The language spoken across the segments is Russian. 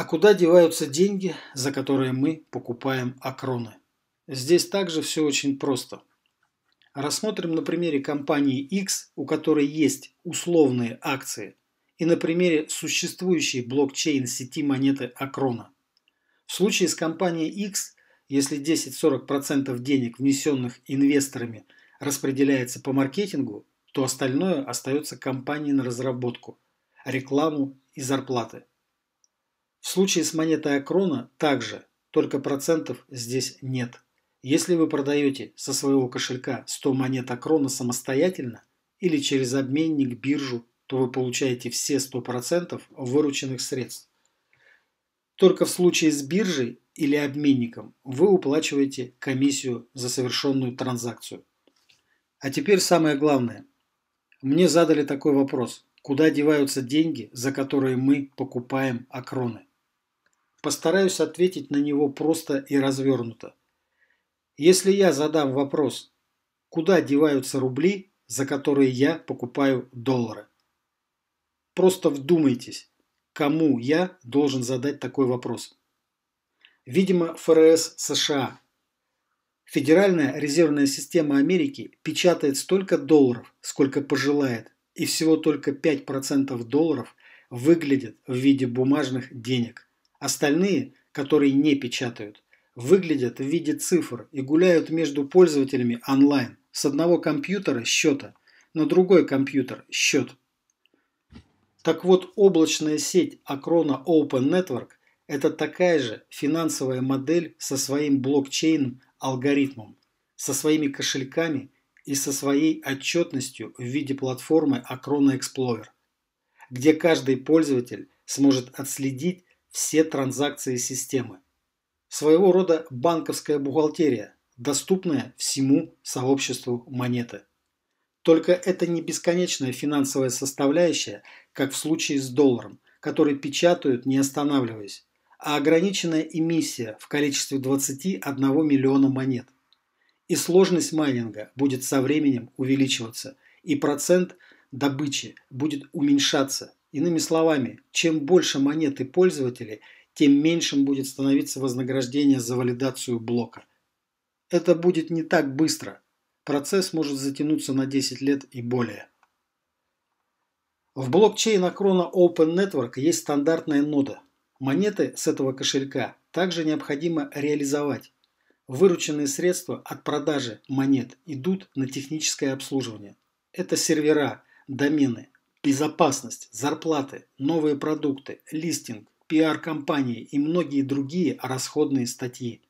А куда деваются деньги, за которые мы покупаем акроны? Здесь также все очень просто. Рассмотрим на примере компании X, у которой есть условные акции, и на примере существующей блокчейн-сети монеты Акрона. В случае с компанией X, если 10-40% денег, внесенных инвесторами, распределяется по маркетингу, то остальное остается компании на разработку, рекламу и зарплаты – в случае с монетой Акрона также, только процентов здесь нет. Если вы продаете со своего кошелька 100 монет Акрона самостоятельно или через обменник, биржу, то вы получаете все 100% вырученных средств. Только в случае с биржей или обменником вы уплачиваете комиссию за совершенную транзакцию. А теперь самое главное. Мне задали такой вопрос. Куда деваются деньги, за которые мы покупаем акроны? Постараюсь ответить на него просто и развернуто. Если я задам вопрос, куда деваются рубли, за которые я покупаю доллары? Просто вдумайтесь, кому я должен задать такой вопрос. Видимо, ФРС США. Федеральная резервная система Америки печатает столько долларов, сколько пожелает, и всего только 5% долларов выглядят в виде бумажных денег. Остальные, которые не печатают, выглядят в виде цифр и гуляют между пользователями онлайн с одного компьютера счета на другой компьютер счет. Так вот, облачная сеть Акрона Open Network – это такая же финансовая модель со своим блокчейном алгоритмом, со своими кошельками и со своей отчетностью в виде платформы Acrona Explorer, где каждый пользователь сможет отследить все транзакции системы. Своего рода банковская бухгалтерия, доступная всему сообществу монеты. Только это не бесконечная финансовая составляющая, как в случае с долларом, который печатают не останавливаясь, а ограниченная эмиссия в количестве 21 миллиона монет. И сложность майнинга будет со временем увеличиваться, и процент добычи будет уменьшаться, Иными словами, чем больше монеты пользователей, тем меньшим будет становиться вознаграждение за валидацию блока. Это будет не так быстро. Процесс может затянуться на 10 лет и более. В блокчейн Акрона Open Network есть стандартная нода. Монеты с этого кошелька также необходимо реализовать. Вырученные средства от продажи монет идут на техническое обслуживание. Это сервера, домены, Безопасность, зарплаты, новые продукты, листинг, пиар-компании и многие другие расходные статьи.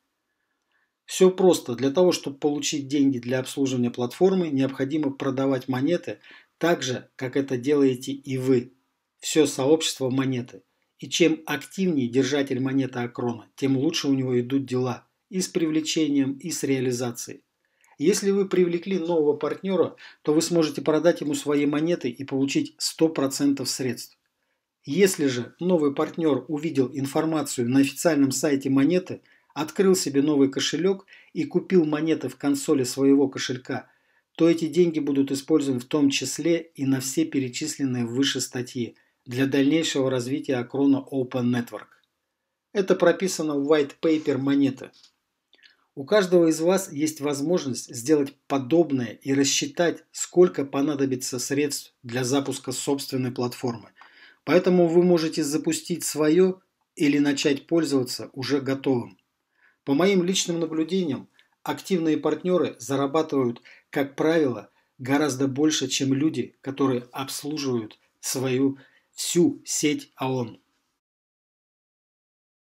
Все просто. Для того, чтобы получить деньги для обслуживания платформы, необходимо продавать монеты так же, как это делаете и вы. Все сообщество монеты. И чем активнее держатель монеты Акрона, тем лучше у него идут дела и с привлечением, и с реализацией. Если вы привлекли нового партнера, то вы сможете продать ему свои монеты и получить 100% средств. Если же новый партнер увидел информацию на официальном сайте монеты, открыл себе новый кошелек и купил монеты в консоли своего кошелька, то эти деньги будут использованы в том числе и на все перечисленные выше статьи для дальнейшего развития Акрона Open Network. Это прописано в white paper монеты – у каждого из вас есть возможность сделать подобное и рассчитать, сколько понадобится средств для запуска собственной платформы. Поэтому вы можете запустить свое или начать пользоваться уже готовым. По моим личным наблюдениям, активные партнеры зарабатывают, как правило, гораздо больше, чем люди, которые обслуживают свою всю сеть АОН.